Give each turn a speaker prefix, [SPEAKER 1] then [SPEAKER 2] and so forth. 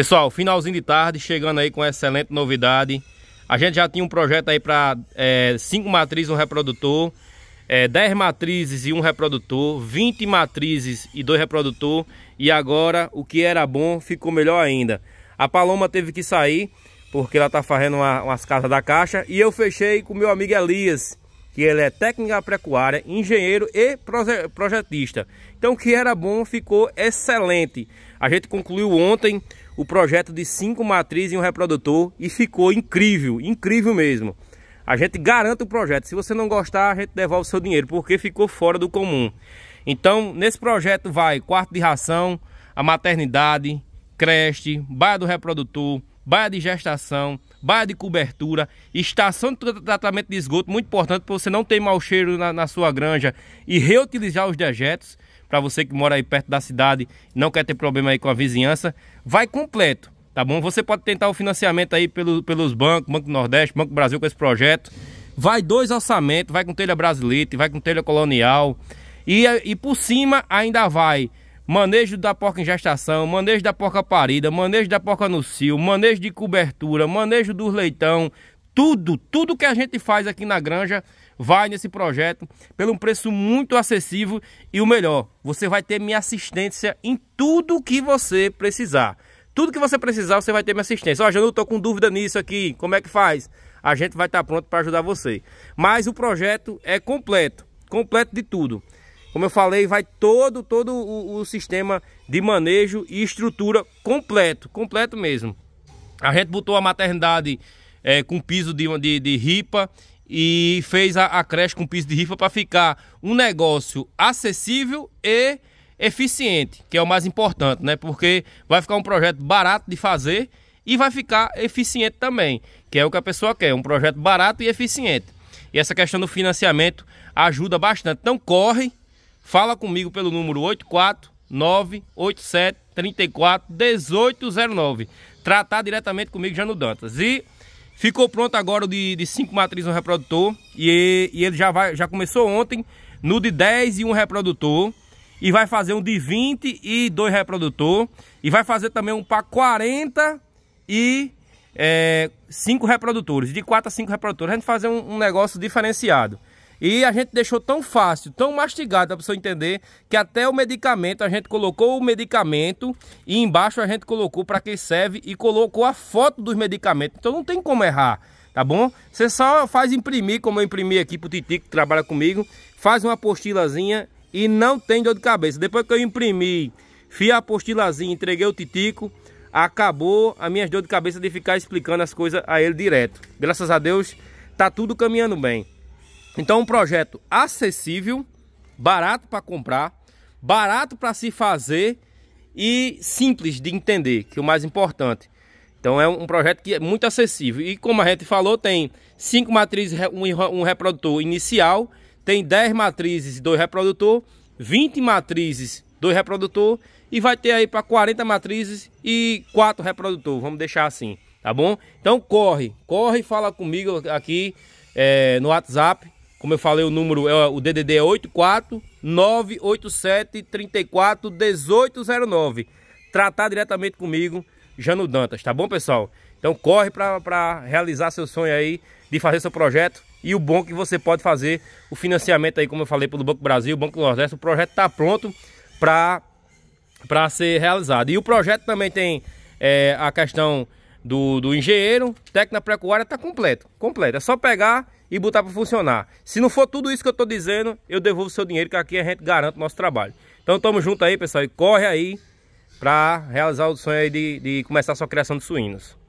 [SPEAKER 1] Pessoal, finalzinho de tarde, chegando aí com excelente novidade. A gente já tinha um projeto aí para é, cinco matrizes, um reprodutor, é, 10 matrizes e um reprodutor, 20 matrizes e dois reprodutor. E agora, o que era bom ficou melhor ainda. A Paloma teve que sair, porque ela tá fazendo uma, umas casas da caixa. E eu fechei com meu amigo Elias, que ele é técnico agropecuária, engenheiro e projetista. Então, o que era bom ficou excelente. A gente concluiu ontem o projeto de cinco matrizes e um reprodutor e ficou incrível, incrível mesmo. A gente garante o projeto. Se você não gostar, a gente devolve seu dinheiro, porque ficou fora do comum. Então, nesse projeto vai quarto de ração, a maternidade, creche, baia do reprodutor, baia de gestação, baia de cobertura, estação de tratamento de esgoto, muito importante para você não ter mau cheiro na, na sua granja e reutilizar os dejetos, para você que mora aí perto da cidade e não quer ter problema aí com a vizinhança, vai completo, tá bom? Você pode tentar o financiamento aí pelo, pelos bancos, Banco Nordeste, Banco Brasil com esse projeto. Vai dois orçamentos, vai com telha brasileira, vai com telha colonial. E, e por cima ainda vai manejo da porca em gestação, manejo da porca parida, manejo da porca no cio, manejo de cobertura, manejo dos leitão, tudo, tudo que a gente faz aqui na granja vai nesse projeto pelo um preço muito acessível e o melhor, você vai ter minha assistência em tudo que você precisar. Tudo que você precisar, você vai ter minha assistência. Ó, oh, Janu, tô com dúvida nisso aqui, como é que faz? A gente vai estar tá pronto para ajudar você. Mas o projeto é completo, completo de tudo. Como eu falei, vai todo, todo o, o sistema de manejo e estrutura completo, completo mesmo. A gente botou a maternidade é, com piso de, de, de, ripa e fez a, a creche com piso de ripa para ficar um negócio acessível e eficiente, que é o mais importante, né? Porque vai ficar um projeto barato de fazer e vai ficar eficiente também, que é o que a pessoa quer, um projeto barato e eficiente. E essa questão do financiamento ajuda bastante. Então corre, Fala comigo pelo número 84987 34 1809. Tratar diretamente comigo já no Dantas. E ficou pronto agora o de, de 5 matrizes um reprodutor. E, e ele já, vai, já começou ontem no de 10 e um reprodutor. E vai fazer um de 20 e dois reprodutor. E vai fazer também um para 40 e é, cinco reprodutores. De 4 a 5 reprodutores. A gente fazer um, um negócio diferenciado. E a gente deixou tão fácil, tão mastigado para a pessoa entender, que até o medicamento, a gente colocou o medicamento e embaixo a gente colocou para que serve e colocou a foto dos medicamentos. Então não tem como errar, tá bom? Você só faz imprimir, como eu imprimi aqui para o Titi que trabalha comigo, faz uma apostilazinha e não tem dor de cabeça. Depois que eu imprimi, fiz a apostilazinha, entreguei o Titico, acabou a minha dor de cabeça de ficar explicando as coisas a ele direto. Graças a Deus, tá tudo caminhando bem. Então, um projeto acessível, barato para comprar, barato para se fazer e simples de entender, que é o mais importante. Então, é um projeto que é muito acessível. E como a gente falou, tem cinco matrizes, um, reprodutor inicial, tem 10 matrizes, dois reprodutor, 20 matrizes, dois reprodutor e vai ter aí para 40 matrizes e quatro reprodutor. Vamos deixar assim, tá bom? Então, corre, corre e fala comigo aqui é, no WhatsApp como eu falei, o número é o DDD é 84 987 Tratar diretamente comigo, Jano Dantas, tá bom, pessoal? Então corre para realizar seu sonho aí de fazer seu projeto. E o bom que você pode fazer o financiamento aí, como eu falei, pelo Banco Brasil, Banco do Nordeste. O projeto está pronto para ser realizado. E o projeto também tem é, a questão do, do engenheiro, técnica precuária, pecuária, tá completo, completo. É só pegar e botar para funcionar. Se não for tudo isso que eu tô dizendo, eu devolvo seu dinheiro, que aqui a gente garante o nosso trabalho. Então tamo junto aí, pessoal, e corre aí para realizar o sonho aí de, de começar a sua criação de suínos.